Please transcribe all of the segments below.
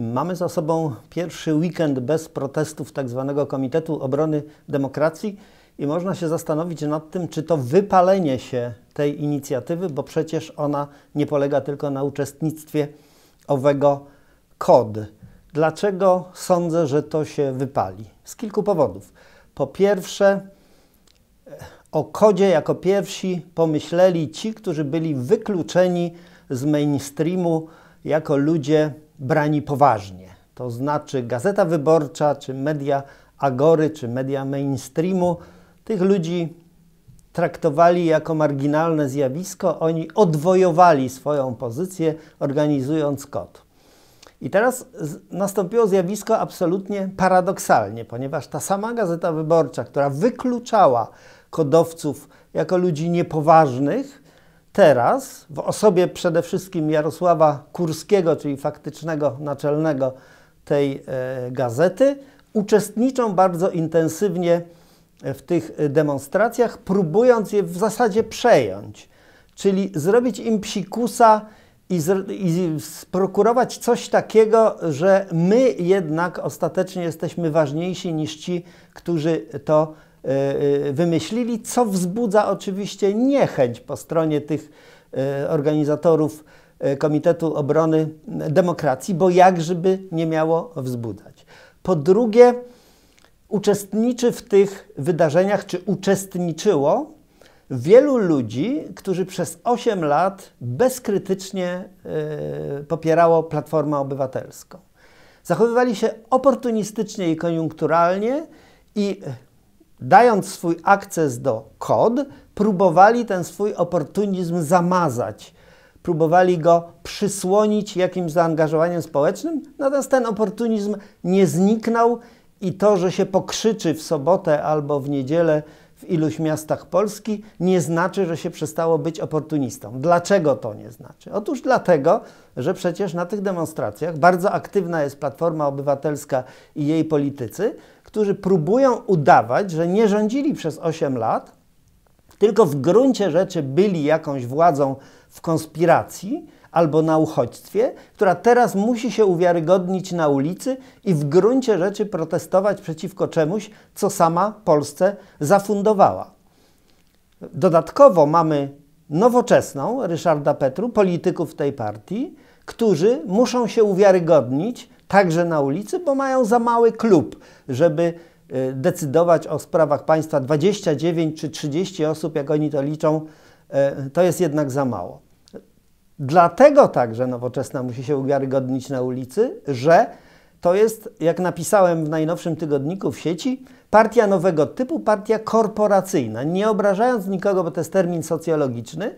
Mamy za sobą pierwszy weekend bez protestów tzw. Tak Komitetu Obrony Demokracji i można się zastanowić nad tym, czy to wypalenie się tej inicjatywy, bo przecież ona nie polega tylko na uczestnictwie owego kod. Dlaczego sądzę, że to się wypali? Z kilku powodów. Po pierwsze, o kodzie jako pierwsi pomyśleli ci, którzy byli wykluczeni z mainstreamu jako ludzie brani poważnie. To znaczy Gazeta Wyborcza, czy media agory, czy media mainstreamu, tych ludzi traktowali jako marginalne zjawisko, oni odwojowali swoją pozycję, organizując kot. I teraz nastąpiło zjawisko absolutnie paradoksalnie, ponieważ ta sama Gazeta Wyborcza, która wykluczała kodowców jako ludzi niepoważnych, teraz w osobie przede wszystkim Jarosława Kurskiego, czyli faktycznego naczelnego tej e, gazety, uczestniczą bardzo intensywnie e, w tych e, demonstracjach, próbując je w zasadzie przejąć, czyli zrobić im psikusa i, z, i sprokurować coś takiego, że my jednak ostatecznie jesteśmy ważniejsi niż ci, którzy to E, e, wymyślili, co wzbudza oczywiście niechęć po stronie tych e, organizatorów Komitetu Obrony Demokracji, bo żeby nie miało wzbudzać. Po drugie, uczestniczy w tych wydarzeniach, czy uczestniczyło wielu ludzi, którzy przez 8 lat bezkrytycznie popierało Platformę Obywatelską. Zachowywali się oportunistycznie i koniunkturalnie i dając swój akces do kod, próbowali ten swój oportunizm zamazać. Próbowali go przysłonić jakimś zaangażowaniem społecznym, natomiast ten oportunizm nie zniknął i to, że się pokrzyczy w sobotę albo w niedzielę w iluś miastach Polski, nie znaczy, że się przestało być oportunistą. Dlaczego to nie znaczy? Otóż dlatego, że przecież na tych demonstracjach bardzo aktywna jest Platforma Obywatelska i jej politycy, którzy próbują udawać, że nie rządzili przez 8 lat, tylko w gruncie rzeczy byli jakąś władzą w konspiracji albo na uchodźstwie, która teraz musi się uwiarygodnić na ulicy i w gruncie rzeczy protestować przeciwko czemuś, co sama Polsce zafundowała. Dodatkowo mamy nowoczesną Ryszarda Petru, polityków tej partii, którzy muszą się uwiarygodnić także na ulicy, bo mają za mały klub, żeby y, decydować o sprawach państwa 29 czy 30 osób, jak oni to liczą, y, to jest jednak za mało. Dlatego także nowoczesna musi się uwiarygodnić na ulicy, że to jest, jak napisałem w najnowszym tygodniku w sieci, partia nowego typu, partia korporacyjna. Nie obrażając nikogo, bo to jest termin socjologiczny,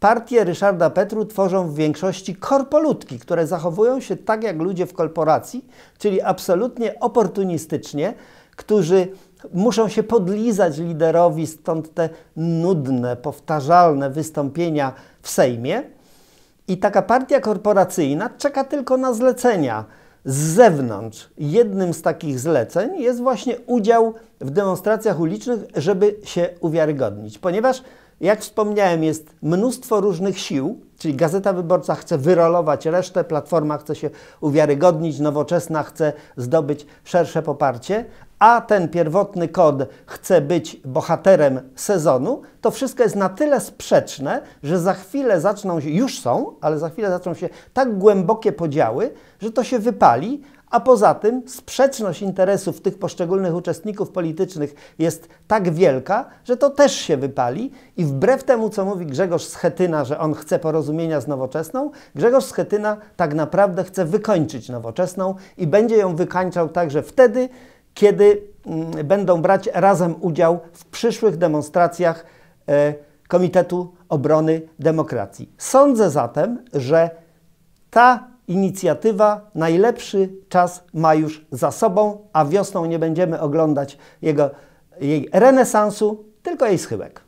partie Ryszarda Petru tworzą w większości korpolutki, które zachowują się tak jak ludzie w korporacji, czyli absolutnie oportunistycznie, którzy muszą się podlizać liderowi, stąd te nudne, powtarzalne wystąpienia w Sejmie i taka partia korporacyjna czeka tylko na zlecenia z zewnątrz. Jednym z takich zleceń jest właśnie udział w demonstracjach ulicznych, żeby się uwiarygodnić, ponieważ jak wspomniałem, jest mnóstwo różnych sił, czyli Gazeta Wyborcza chce wyrolować resztę, Platforma chce się uwiarygodnić, Nowoczesna chce zdobyć szersze poparcie, a ten pierwotny kod chce być bohaterem sezonu, to wszystko jest na tyle sprzeczne, że za chwilę zaczną się, już są, ale za chwilę zaczną się tak głębokie podziały, że to się wypali, a poza tym sprzeczność interesów tych poszczególnych uczestników politycznych jest tak wielka, że to też się wypali i wbrew temu, co mówi Grzegorz Schetyna, że on chce porozumienia z nowoczesną, Grzegorz Schetyna tak naprawdę chce wykończyć nowoczesną i będzie ją wykańczał także wtedy, kiedy mm, będą brać razem udział w przyszłych demonstracjach e, Komitetu Obrony Demokracji. Sądzę zatem, że ta inicjatywa najlepszy czas ma już za sobą, a wiosną nie będziemy oglądać jego, jej renesansu, tylko jej schyłek.